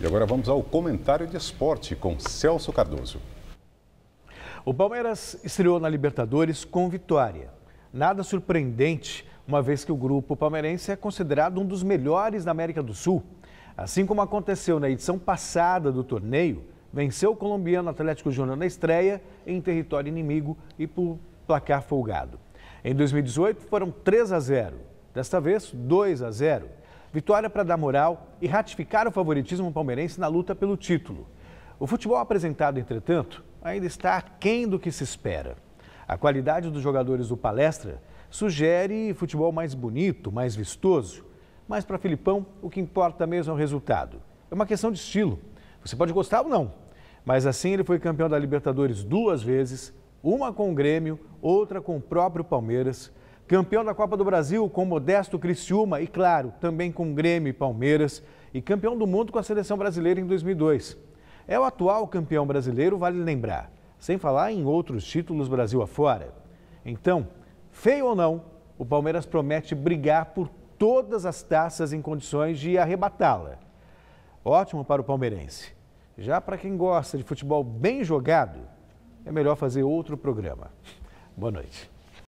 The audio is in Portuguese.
E agora vamos ao comentário de esporte com Celso Cardoso. O Palmeiras estreou na Libertadores com vitória. Nada surpreendente, uma vez que o grupo palmeirense é considerado um dos melhores da América do Sul. Assim como aconteceu na edição passada do torneio, venceu o colombiano Atlético Júnior na estreia, em território inimigo e por placar folgado. Em 2018 foram 3 a 0, desta vez 2 a 0 vitória para dar moral e ratificar o favoritismo palmeirense na luta pelo título. O futebol apresentado, entretanto, ainda está aquém do que se espera. A qualidade dos jogadores do Palestra sugere futebol mais bonito, mais vistoso. Mas para Filipão, o que importa mesmo é o resultado. É uma questão de estilo. Você pode gostar ou não. Mas assim ele foi campeão da Libertadores duas vezes, uma com o Grêmio, outra com o próprio Palmeiras. Campeão da Copa do Brasil com Modesto Criciúma e, claro, também com Grêmio e Palmeiras. E campeão do mundo com a seleção brasileira em 2002. É o atual campeão brasileiro, vale lembrar. Sem falar em outros títulos Brasil afora. Então, feio ou não, o Palmeiras promete brigar por todas as taças em condições de arrebatá-la. Ótimo para o palmeirense. Já para quem gosta de futebol bem jogado, é melhor fazer outro programa. Boa noite.